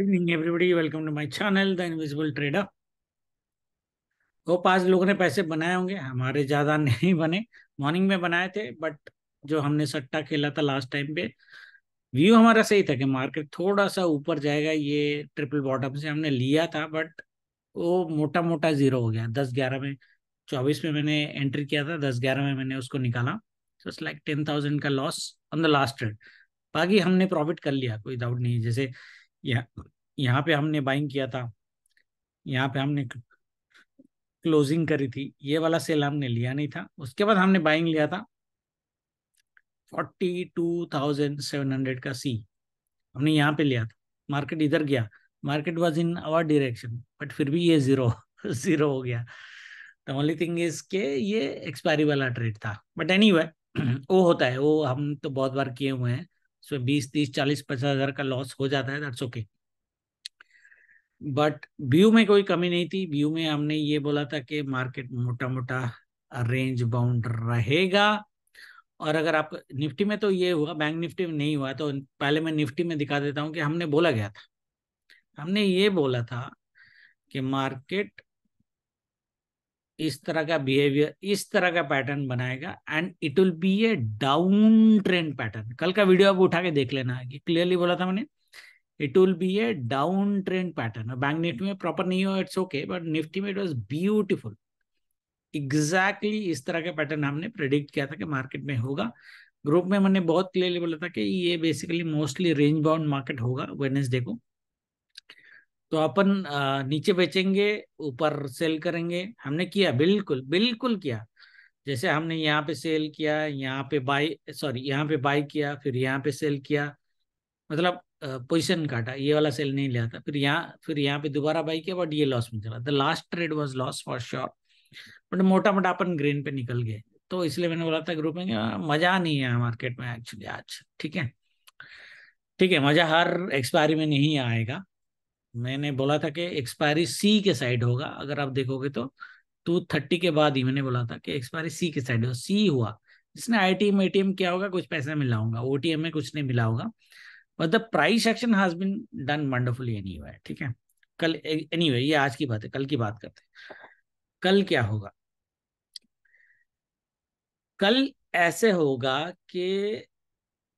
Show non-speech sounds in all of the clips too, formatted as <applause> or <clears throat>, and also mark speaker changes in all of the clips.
Speaker 1: Evening everybody welcome to my channel the invisible trader वो पाँच लोगों ने पैसे बनाए होंगे हमारे ज़्यादा <laughs> नहीं बने मॉर्निंग में बनाए थे बट जो हमने सट्टा खेला था लास्ट टाइम पे व्यू हमारा सही था कि मार्केट थोड़ा सा ऊपर जाएगा ये ट्रिपल बॉटम से हमने लिया था बट वो मोटा मोटा जीरो हो गया दस ग्यारह में चौबीस में मैंने एंट्री किया था दस ग्यारह में मैंने उसको निकाला तो इट्स लाइक टेन थाउजेंड का loss on the last trade बाकी हमने प्रॉफिट कर लिया कोई डाउट नहीं जैसे यह यहाँ पे हमने बाइंग किया था यहाँ पे हमने क्लोजिंग करी थी ये वाला सेल हमने लिया नहीं था उसके बाद हमने बाइंग लिया था forty two thousand seven hundred का सी हमने यहाँ पे लिया था मार्केट इधर गया market was in our direction but फिर भी ये जीरो जीरो <laughs> हो गया द ओनली थिंग इज के ये एक्सपायरी वाला ट्रेड था बट एनी anyway, <clears throat> वो होता है वो हम तो बहुत बार किए हुए हैं सो बीस तीस चालीस पचास हजार का लॉस हो जाता है दैट्स ओके बट व्यू में कोई कमी नहीं थी व्यू में हमने ये बोला था कि मार्केट मोटा मोटा रेंज बाउंड रहेगा और अगर आप निफ्टी में तो ये हुआ बैंक निफ्टी में नहीं हुआ तो पहले मैं निफ्टी में दिखा देता हूँ कि हमने बोला गया था हमने ये बोला था कि मार्केट इस तरह का बिहेवियर इस तरह का पैटर्न बनाएगा and it will be a down trend pattern कल का वीडियो आप उठा के देख लेना कि क्लियरली बोला था मैंने it will be a down trend pattern bank Nifty में प्रॉपर नहीं हो इट्स ओके बट निफ्टी में इट वॉज ब्यूटिफुल एग्जैक्टली इस तरह का पैटर्न हमने प्रेडिक्ट किया था कि मार्केट में होगा ग्रुप में मैंने बहुत क्लियरली बोला था कि ये basically mostly range bound market होगा वेनेसडे को तो अपन नीचे बेचेंगे ऊपर सेल करेंगे हमने किया बिल्कुल बिल्कुल किया जैसे हमने यहाँ पे सेल किया यहाँ पे बाई सॉरी यहाँ पे बाई किया फिर यहाँ पे सेल किया मतलब पोजिशन काटा ये वाला सेल नहीं लिया था फिर यहाँ फिर यहाँ पे दोबारा बाई किया बट ये लॉस में चला the last trade was loss for sure but मोटा मोटा अपन ग्रीन पे निकल गए तो इसलिए मैंने बोला था ग्रुप में हाँ, मजा नहीं है मार्केट में एक्चुअली आज ठीक है ठीक है मजा हर एक्सपायरी में नहीं आएगा मैंने बोला था कि एक्सपायरी सी के साइड होगा अगर आप देखोगे तो टू थर्टी के बाद ही मैंने बोला था कि एक्सपायरी सी के साइड होगा सी हुआ जिसने I T M A T M क्या होगा कुछ पैसा मिला होगा ओ टी एम में कुछ नहीं मिला होगा but the price action has been done wonderfully anyway ठीक है कल एनी anyway, ये आज की बात है कल की बात करते कल क्या होगा कल ऐसे होगा कि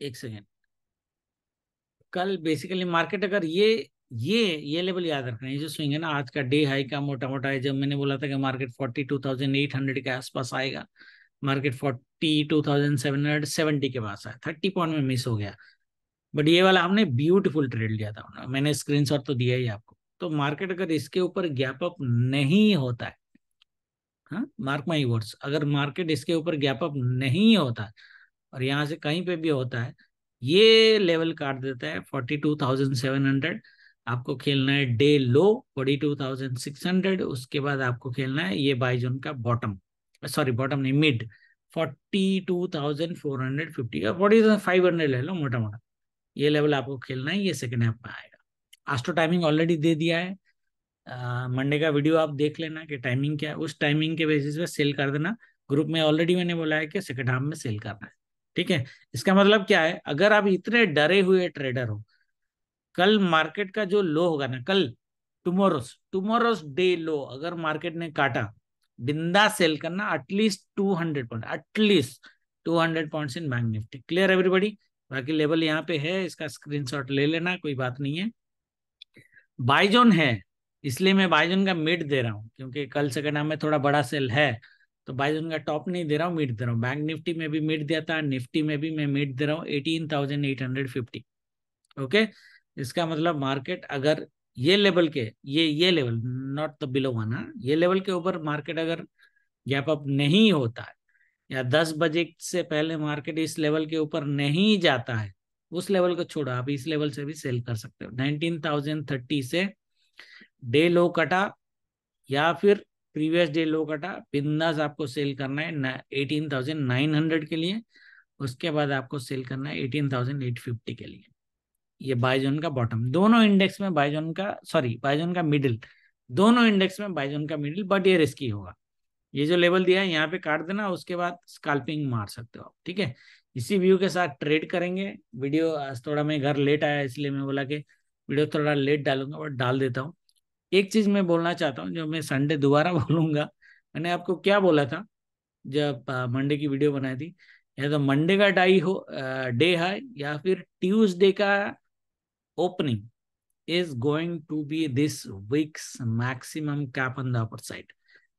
Speaker 1: एक सेकेंड कल बेसिकली मार्केट अगर ये ये ये लेवल याद रखना है जो स्विंग है ना आज का डे हाई का मोटा मोटा है जब मैंने बोला था कि market forty two thousand eight hundred के आसपास आएगा market forty two thousand seven hundred seventy के पास आया थर्टी पॉइंट में मिस हो गया बट ये वाला हमने ब्यूटीफुल ट्रेड लिया था मैंने स्क्रीन तो दिया ही आपको तो मार्केट अगर इसके ऊपर गैप अप नहीं होता है मार्क माई वर्ड्स अगर मार्केट इसके ऊपर गैप अप नहीं होता और यहाँ से कहीं पे भी होता है ये लेवल काट देता है forty two thousand seven hundred आपको खेलना है day low forty two thousand six hundred उसके बाद आपको खेलना है ये जोन का बॉटम सॉरी बॉटम नहीं mid forty two thousand four hundred fifty forty thousand five hundred ले लो मोटा मोटा ये लेवल आपको खेलना है ये सेकेंड हाफ में आएगा आस्ट्रो टाइमिंग ऑलरेडी दे दिया है मंडे का वीडियो आप देख लेना कि टाइमिंग क्या है उस टाइमिंग के बेसिस पे सेल कर देना ग्रुप में ऑलरेडी मैंने बोला है कि सेकेंड हाफ में सेल करना है ठीक है इसका मतलब क्या है अगर आप इतने डरे हुए ट्रेडर हो कल मार्केट का जो लो होगा ना कल टुमोरोस टुमोरोस डे लो अगर मार्केट ने काटा बिंदा सेल करना at least two hundred point at least two hundred point in bank Nifty clear everybody बाकी लेवल यहाँ पे है इसका स्क्रीनशॉट ले लेना कोई बात नहीं है बाइजोन है इसलिए मैं बाइजोन का मिड दे रहा हूँ क्योंकि कल से कहना में थोड़ा बड़ा सेल है तो बायजोन का टॉप नहीं दे रहा हूँ मिड दे रहा हूँ बैंक निफ्टी में भी मिड दिया था निफ्टी में भी मैं मिड दे रहा हूँ eighteen thousand eight hundred fifty okay इसका मतलब मार्केट अगर ये लेवल के ये ये level not the below one ये लेवल के ऊपर मार्केट अगर गैप अप नहीं होता है या दस बजे से पहले मार्केट इस लेवल के ऊपर नहीं जाता है उस लेवल को छोड़ो आप इस लेवल से भी सेल कर सकते हो नाइनटीन थाउजेंड थर्टी से डे लो कटा या फिर प्रीवियस डे लो कटा बिंदास आपको सेल करना है एटीन थाउजेंड नाइन हंड्रेड के लिए उसके बाद आपको सेल करना है एटीन थाउजेंड एट फिफ्टी के लिए ये बायजोन का बॉटम दोनों इंडेक्स में बायजोन का सॉरी बाइजोन का मिडिल दोनों इंडेक्स में बाइजोन का मिडिल बट ये रिस्की होगा ये जो लेवल दिया है यहाँ पे काट देना उसके बाद स्काल्पिंग मार सकते हो आप ठीक है इसी व्यू के साथ ट्रेड करेंगे वीडियो आज थोड़ा मैं घर लेट आया इसलिए मैं बोला कि वीडियो थोड़ा लेट डालूंगा बट डाल देता हूँ एक चीज मैं बोलना चाहता हूँ जो मैं संडे दोबारा <laughs> बोलूंगा मैंने आपको क्या बोला था जब मंडे की वीडियो बनाई थी या तो मंडे का डाई हो डे हाई या फिर ट्यूजडे का opening is going to be this week's maximum cap on the upper side.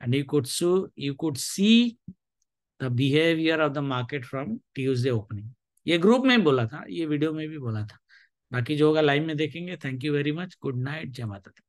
Speaker 1: And you could, so you could see the behavior of the market from Tuesday opening. ये group में बोला था ये video में भी बोला था बाकी जो होगा लाइव में देखेंगे thank you very much good night जय माता